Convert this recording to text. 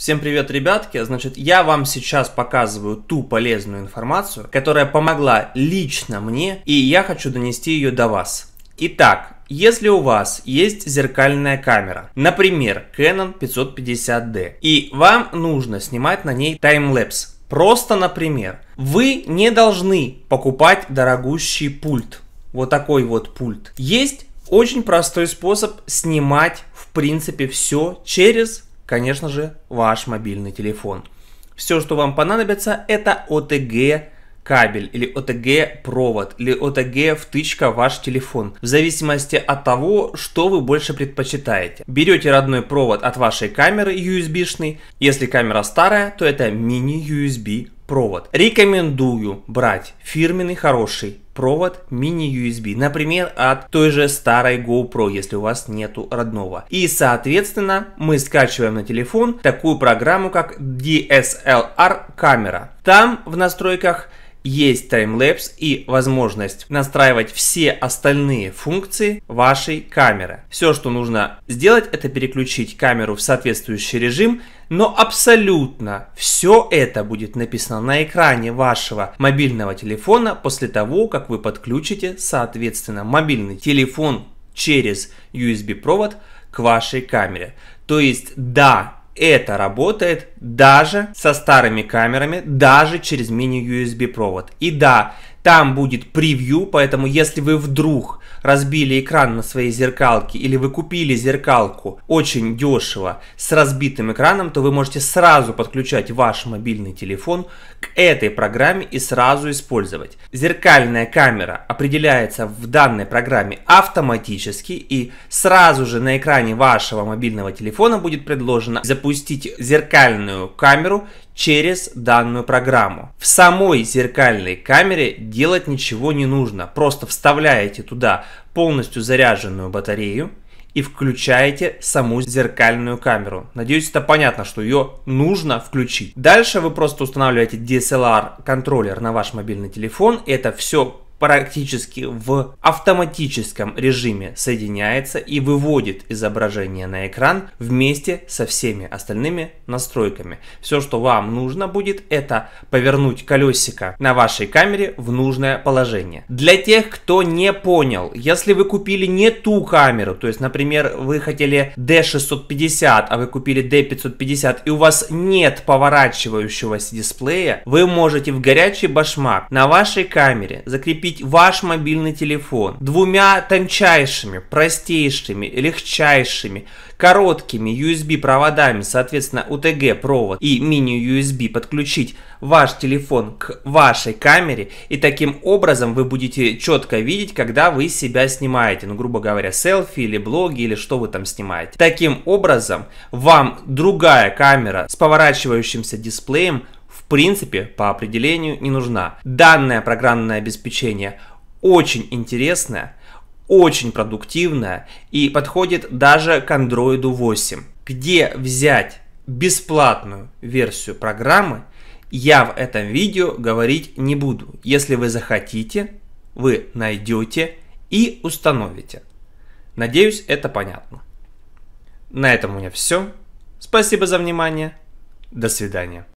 Всем привет, ребятки! Значит, я вам сейчас показываю ту полезную информацию, которая помогла лично мне, и я хочу донести ее до вас. Итак, если у вас есть зеркальная камера, например, Canon 550D, и вам нужно снимать на ней таймлэпс, просто например, вы не должны покупать дорогущий пульт, вот такой вот пульт. Есть очень простой способ снимать в принципе все через конечно же, ваш мобильный телефон. Все, что вам понадобится, это OTG кабель или OTG провод или OTG втычка в ваш телефон, в зависимости от того, что вы больше предпочитаете. Берете родной провод от вашей камеры USB-шный, если камера старая, то это мини-USB провод. Рекомендую брать фирменный хороший провод мини-USB, например, от той же старой GoPro, если у вас нету родного. И, соответственно, мы скачиваем на телефон такую программу, как DSLR камера. Там в настройках есть таймлэпс и возможность настраивать все остальные функции вашей камеры. Все, что нужно сделать, это переключить камеру в соответствующий режим, но абсолютно все это будет написано на экране вашего мобильного телефона после того, как вы подключите, соответственно, мобильный телефон через USB-провод к вашей камере. То есть, да, это работает даже со старыми камерами, даже через мини-USB провод. И да, там будет превью, поэтому если вы вдруг разбили экран на своей зеркалке или вы купили зеркалку очень дешево с разбитым экраном, то вы можете сразу подключать ваш мобильный телефон к этой программе и сразу использовать. Зеркальная камера определяется в данной программе автоматически и сразу же на экране вашего мобильного телефона будет предложено запустить зеркальную камеру через данную программу. В самой зеркальной камере делать ничего не нужно. Просто вставляете туда полностью заряженную батарею и включаете саму зеркальную камеру. Надеюсь, это понятно, что ее нужно включить. Дальше вы просто устанавливаете DSLR контроллер на ваш мобильный телефон. Это все практически в автоматическом режиме соединяется и выводит изображение на экран вместе со всеми остальными настройками. Все, что вам нужно будет, это повернуть колесико на вашей камере в нужное положение. Для тех, кто не понял, если вы купили не ту камеру, то есть, например, вы хотели D650, а вы купили D550 и у вас нет поворачивающегося дисплея, вы можете в горячий башмак на вашей камере закрепить крепить ваш мобильный телефон двумя тончайшими, простейшими, легчайшими, короткими USB проводами, соответственно UTG провод и мини USB подключить ваш телефон к вашей камере и таким образом вы будете четко видеть, когда вы себя снимаете, ну грубо говоря, селфи или блоги или что вы там снимаете. Таким образом вам другая камера с поворачивающимся дисплеем принципе по определению не нужна. Данное программное обеспечение очень интересное, очень продуктивное и подходит даже к Android 8. Где взять бесплатную версию программы, я в этом видео говорить не буду. Если вы захотите, вы найдете и установите. Надеюсь, это понятно. На этом у меня все. Спасибо за внимание. До свидания.